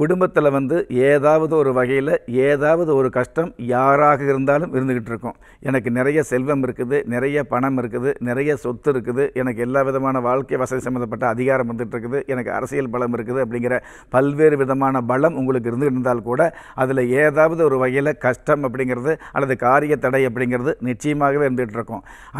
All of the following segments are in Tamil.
குடும்பத்தில் வந்து ஏதாவது ஒரு வகையில் ஏதாவது ஒரு கஷ்டம் யாராக இருந்தாலும் இருந்துக்கிட்டு இருக்கும் எனக்கு நிறைய செல்வம் இருக்குது நிறைய பணம் இருக்குது நிறைய சொத்து இருக்குது எனக்கு எல்லா விதமான வாழ்க்கை வசதி சம்மந்தப்பட்ட அதிகாரம் வந்துட்டு இருக்குது எனக்கு அரசியல் பலம் இருக்குது அப்படிங்கிற பல்வேறு விதமான பலம் உங்களுக்கு இருந்து இருந்தால் கூட அதில் ஏதாவது ஒரு வகையில் கஷ்டம் அப்படிங்கிறது அல்லது காரிய தடை அப்படிங்கிறது நிச்சயமாகவே இருந்துகிட்டு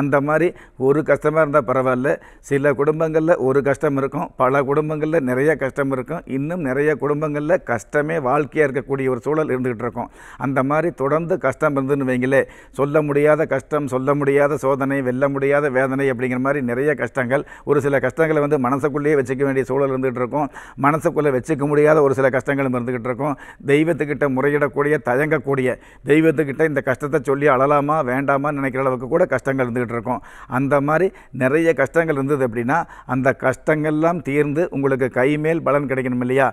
அந்த மாதிரி ஒரு கஷ்டமாக இருந்தால் பரவாயில்ல சில குடும்பங்களில் ஒரு கஷ்டம் இருக்கும் பல குடும்பங்களில் நிறைய கஷ்டம் இருக்கும் இன்னும் நிறைய குடும்பங்களில் சூழலில் கஷ்டமே வாழ்க்கையாக இருக்கக்கூடிய ஒரு சூழல் இருந்துகிட்டு இருக்கும் அந்த மாதிரி தொடர்ந்து கஷ்டம் இருந்துன்னு வைங்களே சொல்ல முடியாத கஷ்டம் சொல்ல முடியாத சோதனை வெல்ல முடியாத வேதனை அப்படிங்கிற மாதிரி நிறைய கஷ்டங்கள் ஒரு சில கஷ்டங்களை வந்து மனசுக்குள்ளேயே வச்சுக்க வேண்டிய சூழல் இருந்துகிட்டு இருக்கும் மனசுக்குள்ளே வச்சுக்க முடியாத ஒரு சில கஷ்டங்களும் இருந்துகிட்டு இருக்கும் தெய்வத்துக்கிட்ட முறையிடக்கூடிய தயங்கக்கூடிய தெய்வத்துக்கிட்ட இந்த கஷ்டத்தை சொல்லி அழலாமா வேண்டாமா நினைக்கிற அளவுக்கு கூட கஷ்டங்கள் இருந்துகிட்டு இருக்கும் அந்த மாதிரி நிறைய கஷ்டங்கள் இருந்தது அப்படின்னா அந்த கஷ்டங்கள்லாம் தீர்ந்து உங்களுக்கு கைமேல் பலன் கிடைக்கணும் இல்லையா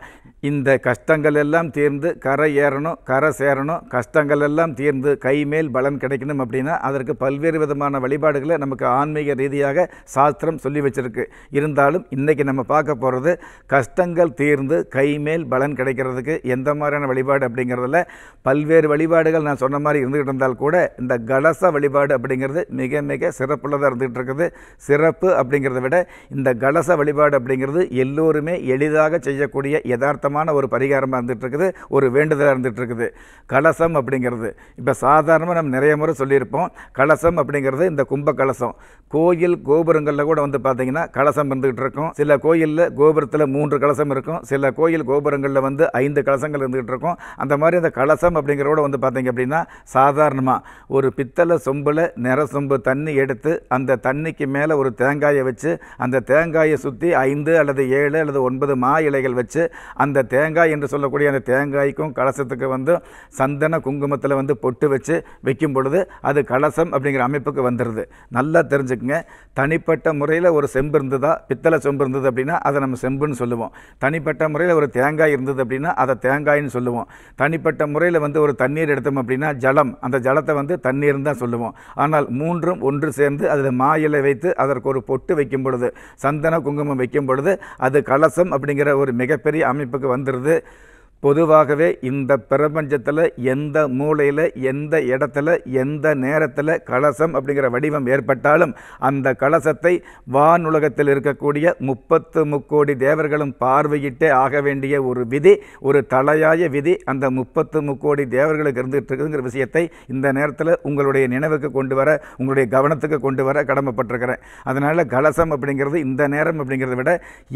இந்த கஷ்டங்கள் எல்லாம் தீர்ந்து கரை ஏறணும் கரை சேரணும் கஷ்டங்கள் எல்லாம் தீர்ந்து கை மேல் பலன் கிடைக்கணும் அப்படின்னா அதற்கு பல்வேறு விதமான வழிபாடுகளை நமக்கு ஆன்மீக ரீதியாக சாஸ்திரம் சொல்லி வச்சிருக்கு இருந்தாலும் இன்றைக்கி நம்ம பார்க்க போகிறது கஷ்டங்கள் தீர்ந்து கை மேல் பலன் கிடைக்கிறதுக்கு எந்த மாதிரியான வழிபாடு அப்படிங்கிறதுல பல்வேறு வழிபாடுகள் நான் சொன்ன மாதிரி இருந்துகிட்டு இருந்தால் கூட இந்த கலச வழிபாடு அப்படிங்கிறது மிக மிக சிறப்புள்ளதாக இருந்துகிட்டு இருக்குது சிறப்பு அப்படிங்கிறத விட இந்த கலச வழிபாடு அப்படிங்கிறது எல்லோருமே எளிதாக செய்யக்கூடிய யதார்த்தமான ஒரு ஒரு பரிகாரமாக இருந்துகிட்ருக்குது ஒரு வேண்டுதலாக இருந்துகிட்ருக்குது கலசம் அப்படிங்கிறது இப்போ சாதாரணமாக நம்ம நிறைய முறை சொல்லியிருப்போம் கலசம் அப்படிங்கிறது இந்த கும்ப கலசம் கோயில் கோபுரங்களில் கூட வந்து பார்த்திங்கன்னா கலசம் இருந்துகிட்டு இருக்கும் சில கோயிலில் கோபுரத்தில் மூன்று கலசம் இருக்கும் சில கோயில் கோபுரங்களில் வந்து ஐந்து கலசங்கள் இருந்துகிட்டு இருக்கும் அந்த மாதிரி அந்த கலசம் அப்படிங்கிறோட வந்து பார்த்திங்க அப்படின்னா சாதாரணமாக ஒரு பித்தளை சொம்பில் நிற சொம்பு தண்ணி எடுத்து அந்த தண்ணிக்கு மேலே ஒரு தேங்காயை வச்சு அந்த தேங்காயை சுற்றி ஐந்து அல்லது ஏழு அல்லது ஒன்பது மா இலைகள் வச்சு அந்த தேங்காய் தேங்காய் என்று சொல்லக்கூடிய அந்த தேங்காய்க்கும் கலசத்துக்கு வந்து சந்தன குங்குமத்தில் வந்து பொட்டு வச்சு வைக்கும் பொழுது அது கலசம் அப்படிங்கிற அமைப்புக்கு வந்துடுது நல்லா தெரிஞ்சுக்குங்க தனிப்பட்ட முறையில் ஒரு செம்பு இருந்ததா பித்தளை செம்பு இருந்தது அப்படின்னா அதை நம்ம செம்புன்னு சொல்லுவோம் தனிப்பட்ட முறையில் ஒரு தேங்காய் இருந்தது அப்படின்னா அதை தேங்காய்னு சொல்லுவோம் தனிப்பட்ட முறையில் வந்து ஒரு தண்ணீர் எடுத்தோம் அப்படின்னா ஜலம் அந்த ஜலத்தை வந்து தண்ணீர் தான் சொல்லுவோம் ஆனால் மூன்றும் ஒன்று சேர்ந்து அதில் மாயிலை வைத்து அதற்கு ஒரு பொட்டு வைக்கும் பொழுது சந்தன குங்குமம் வைக்கும் பொழுது அது கலசம் அப்படிங்கிற ஒரு மிகப்பெரிய அமைப்புக்கு வந்துடுது வருது பொதுவாகவே இந்த பிரபஞ்சத்தில் எந்த மூலையில் எந்த இடத்துல எந்த நேரத்தில் கலசம் அப்படிங்கிற வடிவம் ஏற்பட்டாலும் அந்த கலசத்தை வானுலகத்தில் இருக்கக்கூடிய முப்பத்து முக்கோடி தேவர்களும் பார்வையிட்டே ஆக வேண்டிய ஒரு விதி ஒரு தலையாய விதி அந்த முப்பத்து முக்கோடி தேவர்களுக்கு இருந்துகிட்டு இருக்குங்கிற விஷயத்தை இந்த நேரத்தில் உங்களுடைய நினைவுக்கு கொண்டு வர உங்களுடைய கவனத்துக்கு கொண்டு வர கடமைப்பட்டிருக்கிறேன் அதனால் கலசம் அப்படிங்கிறது இந்த நேரம் அப்படிங்கிறத விட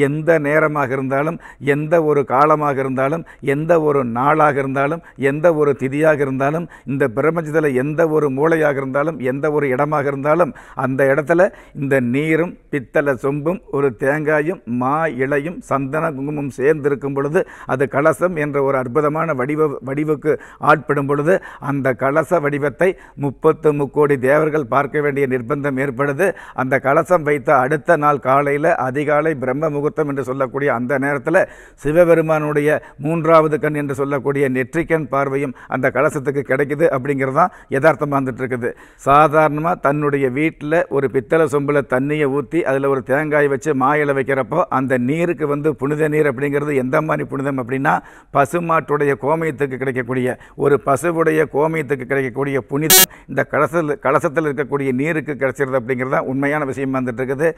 எந்த நேரமாக இருந்தாலும் எந்த ஒரு காலமாக இருந்தாலும் எந்த ஒரு நாளாக இருந்தாலும் எந்த ஒரு திதியாக இருந்தாலும் இந்த பிரபஞ்சத்தில் எந்த ஒரு மூளையாக இருந்தாலும் எந்த ஒரு இடமாக இருந்தாலும் அந்த இடத்துல இந்த நீரும் பித்தளை சொம்பும் ஒரு தேங்காயும் மா இலையும் சந்தன குங்குமம் சேர்ந்திருக்கும் பொழுது அது கலசம் என்ற ஒரு அற்புதமான வடிவ வடிவுக்கு ஆட்படும் பொழுது அந்த கலச வடிவத்தை முப்பத்து முக்கோடி தேவர்கள் பார்க்க வேண்டிய நிர்பந்தம் ஏற்படுது அந்த கலசம் வைத்த அடுத்த நாள் காலையில் அதிகாலை பிரம்ம முகூர்த்தம் என்று சொல்லக்கூடிய அந்த நேரத்தில் சிவபெருமானுடைய மூன்றாவது மூன்றாவது கண் என்று சொல்லக்கூடிய நெற்றிக்கண் பார்வையும் அந்த கலசத்துக்கு கிடைக்குது அப்படிங்கிறது தான் யதார்த்தமாக வந்துட்டு இருக்குது சாதாரணமாக தன்னுடைய வீட்டில் ஒரு பித்தளை சொம்பில் தண்ணியை ஊற்றி அதில் ஒரு தேங்காய் வச்சு மாயில வைக்கிறப்போ அந்த நீருக்கு வந்து புனித நீர் அப்படிங்கிறது எந்த மாதிரி புனிதம் அப்படின்னா பசுமாட்டுடைய கோமியத்துக்கு கிடைக்கக்கூடிய ஒரு பசுவுடைய கோமியத்துக்கு கிடைக்கக்கூடிய புனிதம் இந்த கலசத்தில் கலசத்தில் இருக்கக்கூடிய நீருக்கு கிடைச்சிருது அப்படிங்கிறது தான் உண்மையான விஷயம் வந்துட்டு இருக்குது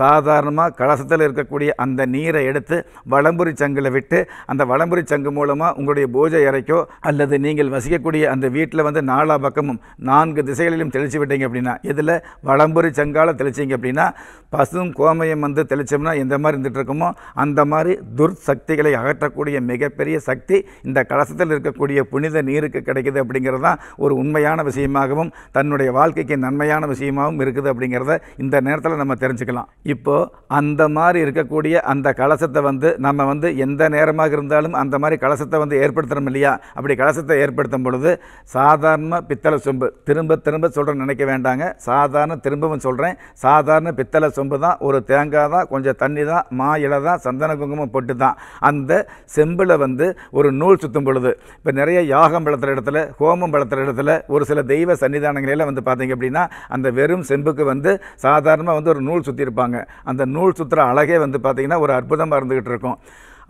சாதாரணமாக கலசத்தில் இருக்கக்கூடிய அந்த நீரை எடுத்து வளம்புரி சங்கில் விட்டு அந்த வளம்புரி சங்கு மூலமாக உங்களுடைய பூஜை அறைக்கோ அல்லது நீங்கள் வசிக்கக்கூடிய அந்த வீட்டில் வந்து நாலா பக்கமும் நான்கு திசைகளிலும் தெளிச்சு விட்டீங்க அப்படின்னா இதில் வளம்புரி சங்கால தெளிச்சிங்க அப்படின்னா பசும் கோமயம் வந்து தெளிச்சோம்னா எந்த மாதிரி இருந்துகிட்ருக்குமோ அந்த மாதிரி துர்சக்திகளை அகற்றக்கூடிய மிகப்பெரிய சக்தி இந்த கலசத்தில் இருக்கக்கூடிய புனித நீருக்கு கிடைக்குது அப்படிங்கிறது தான் ஒரு உண்மையான விஷயமாகவும் தன்னுடைய வாழ்க்கைக்கு நன்மையான விஷயமாகவும் இருக்குது அப்படிங்கிறத இந்த நேரத்தில் நம்ம தெரிஞ்சுக்கலாம் இப்போது அந்த மாதிரி இருக்கக்கூடிய அந்த கலசத்தை வந்து நம்ம வந்து எந்த நேரமாக இருந்தாலும் அந்த மாதிரி கலசத்தை வந்து ஏற்படுத்துகிறோம் இல்லையா அப்படி கலசத்தை ஏற்படுத்தும் பொழுது சாதாரண பித்தளை சொம்பு திரும்ப திரும்ப சொல்கிறேன் நினைக்க வேண்டாங்க சாதாரண திரும்பவும் சொல்கிறேன் சாதாரண பித்தளை சொம்பு தான் ஒரு தேங்காய் தான் கொஞ்சம் தண்ணி தான் மா இலை தான் சந்தன குங்குமம் போட்டு தான் அந்த செம்பில் வந்து ஒரு நூல் சுற்றும் பொழுது இப்போ நிறைய யாகம் வளர்த்துற இடத்துல ஹோமம் வளர்த்துற இடத்துல ஒரு சில தெய்வ சன்னிதானங்களெல்லாம் வந்து பார்த்திங்க அப்படின்னா அந்த வெறும் செம்புக்கு வந்து சாதாரணமாக வந்து ஒரு நூல் சுற்றியிருப்பாங்க அந்த நூல் சுற்றுற அழகே வந்து பார்த்திங்கன்னா ஒரு அற்புதமாக இருந்துக்கிட்டு இருக்கும்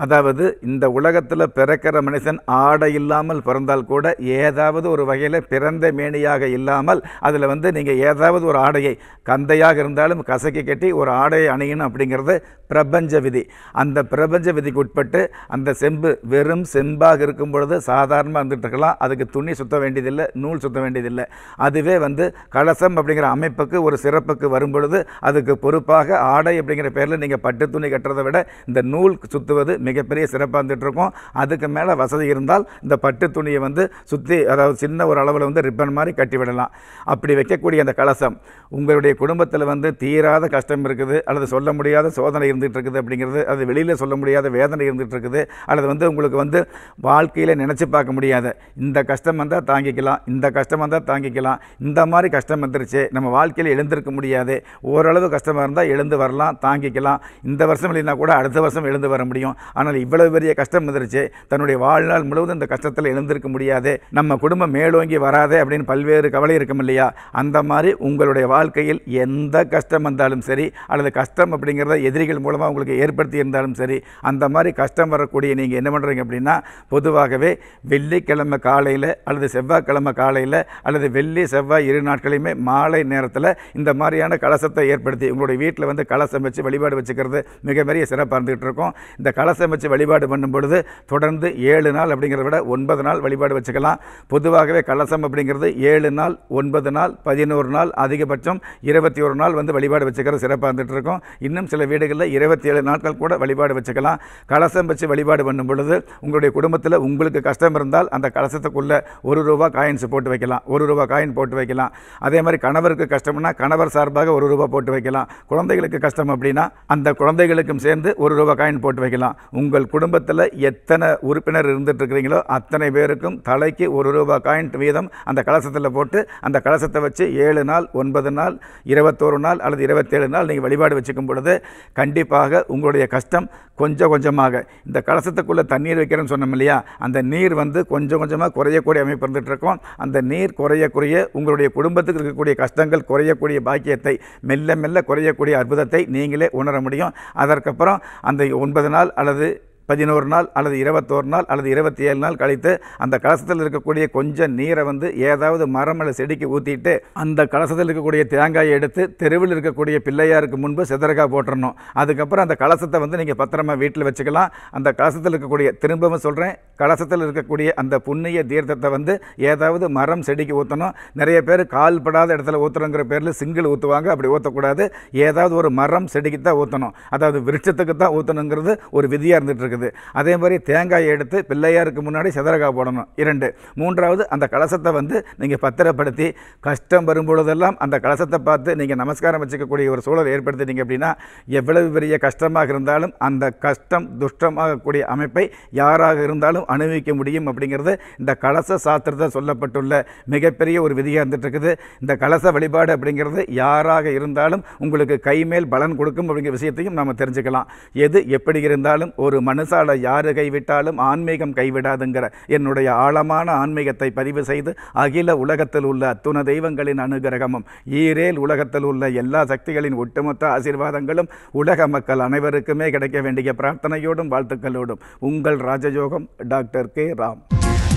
அதாவது இந்த உலகத்தில் பிறக்கிற மனுஷன் ஆடை இல்லாமல் பிறந்தால் கூட ஏதாவது ஒரு வகையில் பிறந்த மேனியாக இல்லாமல் அதில் வந்து நீங்கள் ஏதாவது ஒரு ஆடையை கந்தையாக இருந்தாலும் கசக்கி கட்டி ஒரு ஆடையை அணியணும் அப்படிங்கிறது பிரபஞ்ச விதி அந்த பிரபஞ்ச விதிக்கு உட்பட்டு அந்த செம்பு வெறும் செம்பாக இருக்கும் பொழுது சாதாரணமாக இருந்துட்டு இருக்கலாம் அதுக்கு துணி சுத்த வேண்டியதில்லை நூல் சுத்த வேண்டியதில்லை அதுவே வந்து கலசம் அப்படிங்கிற அமைப்புக்கு ஒரு சிறப்புக்கு வரும் பொழுது அதுக்கு பொறுப்பாக ஆடை அப்படிங்கிற பேரில் நீங்கள் பட்டு துணி கட்டுறதை விட இந்த நூல் சுற்றுவது மிகப்பெரிய சிறப்பாக இருந்துகிட்ருக்கும் அதுக்கு மேலே வசதி இருந்தால் இந்த பட்டு துணியை வந்து சுற்றி அதாவது சின்ன ஒரு அளவில் வந்து ரிப்பன் மாதிரி கட்டிவிடலாம் அப்படி வைக்கக்கூடிய அந்த கலசம் உங்களுடைய குடும்பத்தில் வந்து தீராத கஷ்டம் இருக்குது அல்லது சொல்ல முடியாத சோதனை இருந்துகிட்டு இருக்குது அப்படிங்கிறது அது வெளியில் சொல்ல முடியாத வேதனை இருந்துகிட்டு இருக்குது அல்லது வந்து உங்களுக்கு வந்து வாழ்க்கையில் நினச்சி பார்க்க முடியாது இந்த கஷ்டம் வந்தால் தாங்கிக்கலாம் இந்த கஷ்டம் வந்தால் தாங்கிக்கலாம் இந்த மாதிரி கஷ்டம் வந்துருச்சு நம்ம வாழ்க்கையில் எழுந்திருக்க முடியாது ஓரளவு கஷ்டமாக இருந்தால் எழுந்து வரலாம் தாங்கிக்கலாம் இந்த வருஷம் இல்லைன்னா கூட அடுத்த வருஷம் எழுந்து வர முடியும் ஆனால் இவ்வளவு பெரிய கஷ்டம் இருந்துருச்சு தன்னுடைய வாழ்நாள் முழுவதும் இந்த கஷ்டத்தில் எழுந்திருக்க முடியாது நம்ம குடும்பம் மேலோங்கி வராதே அப்படின்னு பல்வேறு கவலை இருக்கும் இல்லையா அந்த மாதிரி உங்களுடைய வாழ்க்கையில் எந்த கஷ்டம் வந்தாலும் சரி அல்லது கஷ்டம் அப்படிங்கிறத எதிரிகள் மூலமாக உங்களுக்கு ஏற்படுத்தி இருந்தாலும் சரி அந்த மாதிரி கஷ்டம் வரக்கூடிய நீங்கள் என்ன பண்ணுறீங்க அப்படின்னா பொதுவாகவே வெள்ளிக்கிழமை காலையில் அல்லது செவ்வாய்க்கிழமை காலையில் அல்லது வெள்ளி செவ்வாய் இரு நாட்களையுமே மாலை நேரத்தில் இந்த மாதிரியான கலசத்தை ஏற்படுத்தி உங்களுடைய வீட்டில் வந்து கலசம் வச்சு வழிபாடு வச்சுக்கிறது மிகப்பெரிய சிறப்பாக இருந்துகிட்டு இருக்கும் இந்த கலச கலசம் வச்சு வழிபாடு பண்ணும் பொழுது தொடர்ந்து ஏழு நாள் அப்படிங்கிறத விட ஒன்பது நாள் வழிபாடு வச்சுக்கலாம் பொதுவாகவே கலசம் அப்படிங்கிறது ஏழு நாள் ஒன்பது நாள் பதினோரு நாள் அதிகபட்சம் இருபத்தி ஒரு நாள் வந்து வழிபாடு வச்சுக்கிறது சிறப்பாக இருந்துகிட்டு இருக்கும் இன்னும் சில வீடுகளில் இருபத்தி ஏழு நாட்கள் கூட வழிபாடு வச்சுக்கலாம் கலசம் வச்சு வழிபாடு பண்ணும் பொழுது உங்களுடைய குடும்பத்தில் உங்களுக்கு கஷ்டம் இருந்தால் அந்த கலசத்துக்குள்ளே ஒரு ரூபா காயின்ஸ் போட்டு வைக்கலாம் ஒரு ரூபா காயின் போட்டு வைக்கலாம் அதே மாதிரி கணவருக்கு கஷ்டம்னா கணவர் சார்பாக ஒரு ரூபா போட்டு வைக்கலாம் குழந்தைகளுக்கு கஷ்டம் அப்படின்னா அந்த குழந்தைகளுக்கும் சேர்ந்து ஒரு ரூபா காயின் போட்டு வைக்கலாம் உங்கள் குடும்பத்தில் எத்தனை உறுப்பினர் இருந்துகிட்ருக்கிறீங்களோ அத்தனை பேருக்கும் தலைக்கு ஒரு ரூபா காயின்ட் வீதம் அந்த கலசத்தில் போட்டு அந்த கலசத்தை வச்சு ஏழு நாள் ஒன்பது நாள் இருபத்தோரு நாள் அல்லது இருபத்தேழு நாள் நீங்கள் வழிபாடு வச்சுக்கும் பொழுது கண்டிப்பாக உங்களுடைய கஷ்டம் கொஞ்சம் கொஞ்சமாக இந்த கலசத்துக்குள்ளே தண்ணீர் வைக்கிறேன்னு சொன்னோம் இல்லையா அந்த நீர் வந்து கொஞ்சம் கொஞ்சமாக குறையக்கூடிய அமைப்பு இருந்துகிட்ருக்கோம் அந்த நீர் குறைய குறைய உங்களுடைய குடும்பத்துக்கு இருக்கக்கூடிய கஷ்டங்கள் குறையக்கூடிய பாக்கியத்தை மெல்ல மெல்ல குறையக்கூடிய அற்புதத்தை நீங்களே உணர முடியும் அதற்கப்புறம் அந்த ஒன்பது நாள் அல்லது அல்லது பதினோரு நாள் அல்லது இருபத்தோரு நாள் அல்லது இருபத்தி ஏழு நாள் கழித்து அந்த கலசத்தில் இருக்கக்கூடிய கொஞ்சம் நீரை வந்து ஏதாவது மரம் அல்ல செடிக்கு ஊற்றிட்டு அந்த கலசத்தில் இருக்கக்கூடிய தேங்காயை எடுத்து தெருவில் இருக்கக்கூடிய பிள்ளையாருக்கு முன்பு செதரகா போட்டுடணும் அதுக்கப்புறம் அந்த கலசத்தை வந்து நீங்கள் பத்திரமா வீட்டில் வச்சுக்கலாம் அந்த கலசத்தில் இருக்கக்கூடிய திரும்பவும் சொல்கிறேன் கலசத்தில் இருக்கக்கூடிய அந்த புண்ணிய தீர்த்தத்தை வந்து ஏதாவது மரம் செடிக்கு ஊற்றணும் நிறைய பேர் கால் படாத இடத்துல ஊற்றுறங்கிற பேரில் சிங்கிள் ஊற்றுவாங்க அப்படி ஊற்றக்கூடாது ஏதாவது ஒரு மரம் செடிக்கு தான் ஊற்றணும் அதாவது விருட்சத்துக்கு தான் ஊற்றணுங்கிறது ஒரு விதியாக இருந்துகிட்டு இருக்குது அதே மாதிரி தேங்காயை எடுத்து பிள்ளையாருக்கு முன்னாடி செதறக்காய் போடணும் இரண்டு மூன்றாவது அந்த கலசத்தை வந்து நீங்கள் பத்திரப்படுத்தி கஷ்டம் வரும்பொழுதெல்லாம் அந்த கலசத்தை பார்த்து நீங்கள் நமஸ்காரம் வச்சுக்கக்கூடிய ஒரு சூழல் ஏற்படுத்திட்டீங்க அப்படின்னா எவ்வளவு பெரிய கஷ்டமாக இருந்தாலும் அந்த கஷ்டம் துஷ்டமாகக்கூடிய அமைப்பை யாராக இருந்தாலும் அனுபவிக்க முடியும் அப்படிங்கிறது இந்த கலச சாத்திரத்தில் சொல்லப்பட்டுள்ள மிகப்பெரிய ஒரு விதியாக இருந்துட்டு இருக்குது இந்த கலச வழிபாடு அப்படிங்கிறது யாராக இருந்தாலும் உங்களுக்கு கைமேல் பலன் கொடுக்கும் அப்படிங்கிற விஷயத்தையும் நாம் தெரிஞ்சுக்கலாம் எது எப்படி இருந்தாலும் ஒரு மனுஷால யார் கைவிட்டாலும் ஆன்மீகம் கைவிடாதுங்கிற என்னுடைய ஆழமான ஆன்மீகத்தை பதிவு செய்து அகில உலகத்தில் உள்ள அத்துண தெய்வங்களின் அனுகிரகமும் ஈரேல் உலகத்தில் உள்ள எல்லா சக்திகளின் ஒட்டுமொத்த ஆசீர்வாதங்களும் உலக மக்கள் அனைவருக்குமே கிடைக்க வேண்டிய பிரார்த்தனையோடும் வாழ்த்துக்களோடும் உங்கள் ராஜயோகம் டாக்டர் டாக்டர் கே ராம்